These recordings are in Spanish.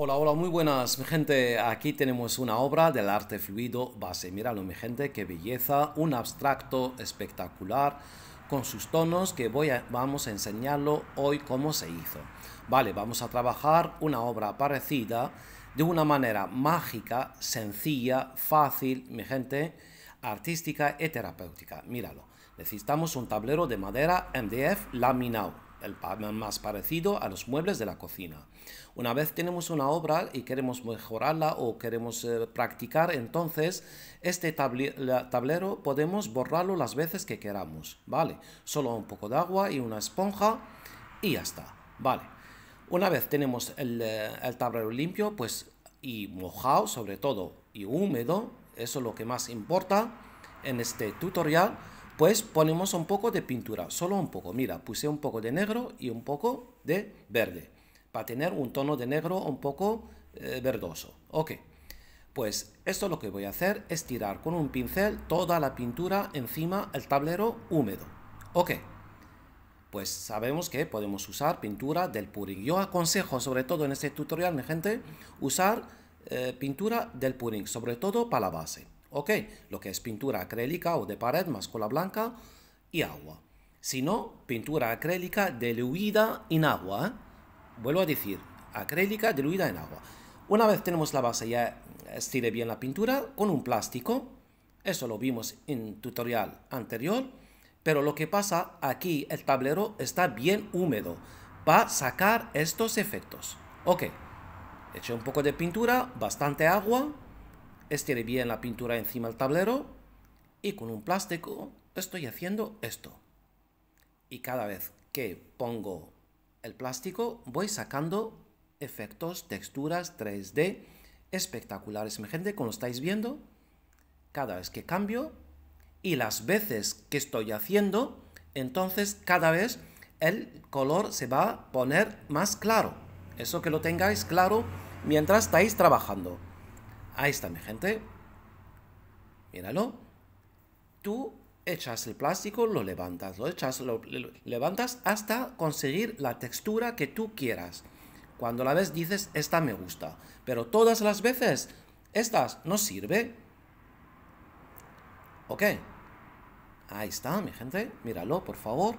Hola, hola, muy buenas, mi gente. Aquí tenemos una obra del arte fluido base. Míralo, mi gente, qué belleza, un abstracto espectacular con sus tonos que voy a, vamos a enseñarlo hoy cómo se hizo. Vale, vamos a trabajar una obra parecida de una manera mágica, sencilla, fácil, mi gente, artística y terapéutica. Míralo. Necesitamos un tablero de madera MDF laminado el más parecido a los muebles de la cocina. Una vez tenemos una obra y queremos mejorarla o queremos eh, practicar, entonces este tablero podemos borrarlo las veces que queramos, ¿vale? Solo un poco de agua y una esponja y ya está, ¿vale? Una vez tenemos el, eh, el tablero limpio, pues y mojado sobre todo y húmedo, eso es lo que más importa en este tutorial, pues ponemos un poco de pintura, solo un poco. Mira, puse un poco de negro y un poco de verde, para tener un tono de negro un poco eh, verdoso. Ok, pues esto lo que voy a hacer es tirar con un pincel toda la pintura encima el tablero húmedo. Ok, pues sabemos que podemos usar pintura del purín. Yo aconsejo, sobre todo en este tutorial, mi gente, usar eh, pintura del purín, sobre todo para la base. ¿ok? Lo que es pintura acrílica o de pared más cola blanca y agua. Si no, pintura acrílica diluida en agua. ¿eh? Vuelvo a decir, acrílica diluida en agua. Una vez tenemos la base ya estire bien la pintura con un plástico. Eso lo vimos en tutorial anterior. Pero lo que pasa aquí, el tablero está bien húmedo para sacar estos efectos. Ok, eché un poco de pintura, bastante agua estiré bien la pintura encima del tablero y con un plástico estoy haciendo esto. Y cada vez que pongo el plástico voy sacando efectos, texturas 3D espectaculares. Mi gente, como estáis viendo, cada vez que cambio y las veces que estoy haciendo, entonces cada vez el color se va a poner más claro. Eso que lo tengáis claro mientras estáis trabajando. Ahí está mi gente. Míralo. Tú echas el plástico, lo levantas, lo echas, lo, levantas hasta conseguir la textura que tú quieras. Cuando la ves dices, esta me gusta. Pero todas las veces, estas no sirve. Ok. Ahí está, mi gente. Míralo, por favor.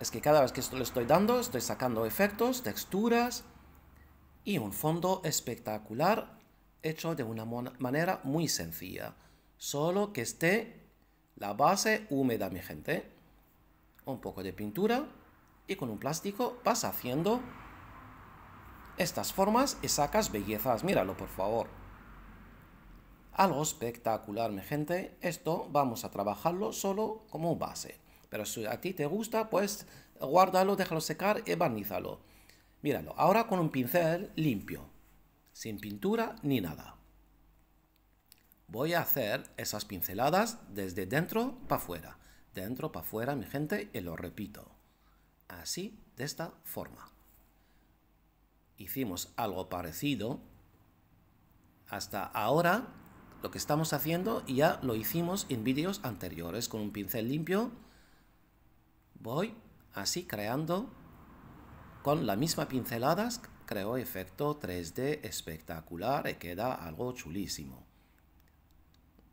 Es que cada vez que esto le estoy dando, estoy sacando efectos, texturas y un fondo espectacular hecho de una manera muy sencilla. Solo que esté la base húmeda, mi gente. Un poco de pintura y con un plástico vas haciendo estas formas y sacas bellezas. Míralo, por favor. Algo espectacular, mi gente. Esto vamos a trabajarlo solo como base. Pero si a ti te gusta, pues guárdalo, déjalo secar y barnízalo. Míralo, ahora con un pincel limpio sin pintura ni nada. Voy a hacer esas pinceladas desde dentro para afuera. Dentro para afuera, mi gente, y lo repito. Así, de esta forma. Hicimos algo parecido. Hasta ahora, lo que estamos haciendo ya lo hicimos en vídeos anteriores con un pincel limpio. Voy así creando con la misma pinceladas creó efecto 3D espectacular y queda algo chulísimo.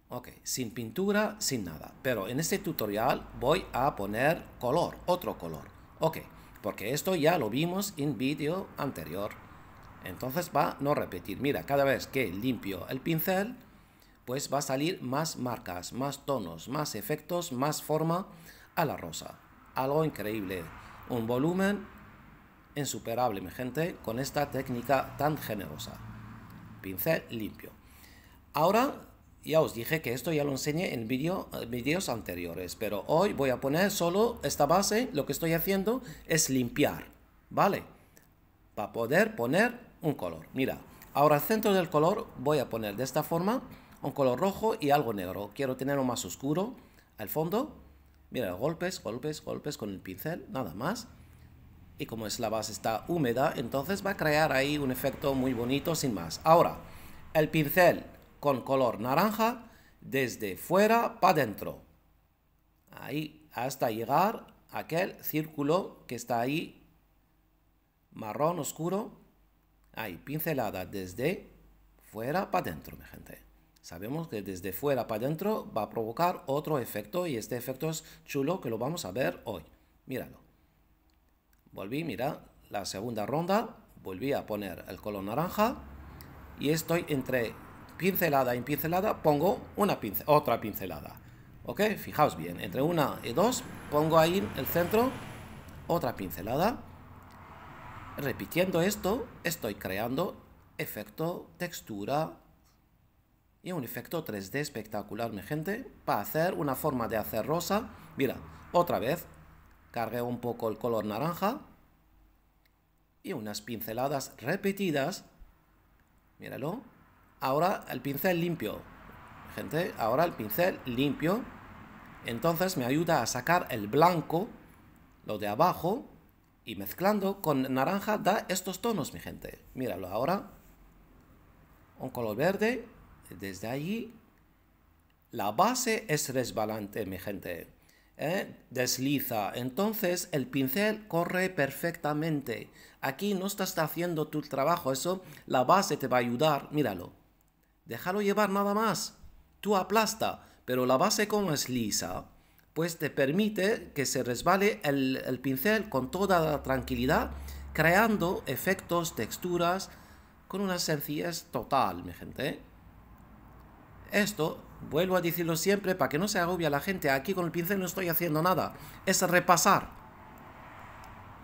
Ok, sin pintura, sin nada. Pero en este tutorial voy a poner color, otro color. Ok, porque esto ya lo vimos en vídeo anterior. Entonces va a no repetir. Mira, cada vez que limpio el pincel, pues va a salir más marcas, más tonos, más efectos, más forma a la rosa. Algo increíble. Un volumen insuperable, mi gente, con esta técnica tan generosa. Pincel limpio. Ahora ya os dije que esto ya lo enseñé en eh, vídeos anteriores, pero hoy voy a poner solo esta base. Lo que estoy haciendo es limpiar, ¿vale? Para poder poner un color. Mira, ahora al centro del color voy a poner de esta forma un color rojo y algo negro. Quiero tenerlo más oscuro al fondo. Mira, golpes, golpes, golpes con el pincel, nada más y como es la base está húmeda, entonces va a crear ahí un efecto muy bonito sin más. Ahora, el pincel con color naranja desde fuera para adentro. Ahí, hasta llegar a aquel círculo que está ahí, marrón oscuro. Ahí, pincelada desde fuera para adentro, mi gente. Sabemos que desde fuera para adentro va a provocar otro efecto y este efecto es chulo que lo vamos a ver hoy. Míralo. Volví, mira, la segunda ronda, volví a poner el color naranja y estoy entre pincelada y e pincelada, pongo una otra pincelada. ¿Ok? Fijaos bien, entre una y dos pongo ahí el centro otra pincelada. Repitiendo esto, estoy creando efecto, textura y un efecto 3D espectacular, mi gente, para hacer una forma de hacer rosa. Mira, otra vez, cargué un poco el color naranja y unas pinceladas repetidas. Míralo. Ahora el pincel limpio. Gente, ahora el pincel limpio. Entonces me ayuda a sacar el blanco, lo de abajo, y mezclando con naranja da estos tonos, mi gente. Míralo ahora. Un color verde. Desde allí. La base es resbalante, mi gente. ¿eh? desliza. Entonces el pincel corre perfectamente. Aquí no estás haciendo tu trabajo, eso la base te va a ayudar, míralo. Déjalo llevar nada más. Tú aplasta, pero la base como es lisa, pues te permite que se resbale el, pincel con toda tranquilidad, creando efectos, texturas, con una sencillez total, mi gente. ¿eh? Esto, vuelvo a decirlo siempre para que no se agobie la gente, aquí con el pincel no estoy haciendo nada, es repasar.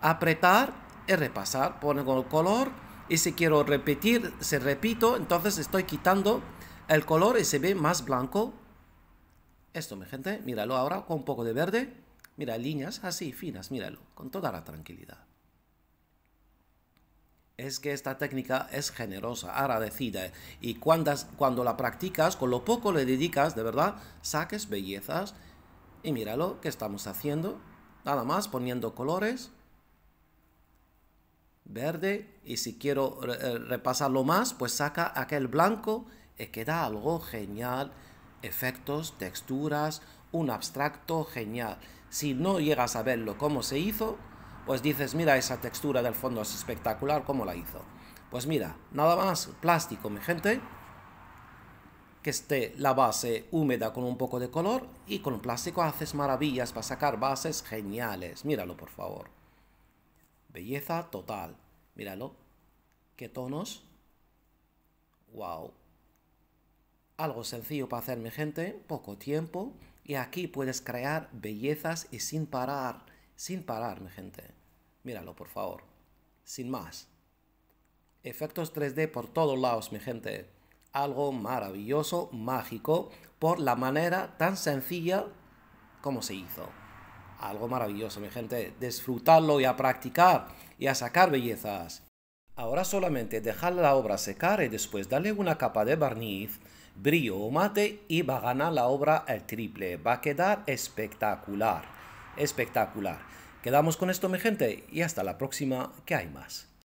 Apretar y repasar, pone el color y si quiero repetir, se repito, entonces estoy quitando el color y se ve más blanco. Esto, mi gente, míralo ahora con un poco de verde. Mira, líneas así, finas, míralo, con toda la tranquilidad es que esta técnica es generosa, agradecida, y cuando la practicas, con lo poco le dedicas, de verdad, saques bellezas. Y míralo que estamos haciendo, nada más poniendo colores, verde, y si quiero eh, repasarlo más, pues saca aquel blanco y queda algo genial, efectos, texturas, un abstracto genial. Si no llegas a verlo cómo se hizo, pues dices, mira esa textura del fondo, es espectacular, ¿cómo la hizo? Pues mira, nada más plástico, mi gente, que esté la base húmeda con un poco de color y con plástico haces maravillas para sacar bases geniales. Míralo, por favor. Belleza total. Míralo. ¿Qué tonos? ¡Wow! Algo sencillo para hacer, mi gente, poco tiempo. Y aquí puedes crear bellezas y sin parar. Sin parar, mi gente. Míralo, por favor. Sin más. Efectos 3D por todos lados, mi gente. Algo maravilloso, mágico, por la manera tan sencilla como se hizo. Algo maravilloso, mi gente. Disfrutarlo y a practicar y a sacar bellezas. Ahora solamente dejar la obra secar y después darle una capa de barniz, brillo o mate y va a ganar la obra el triple. Va a quedar espectacular espectacular. Quedamos con esto, mi gente, y hasta la próxima, que hay más.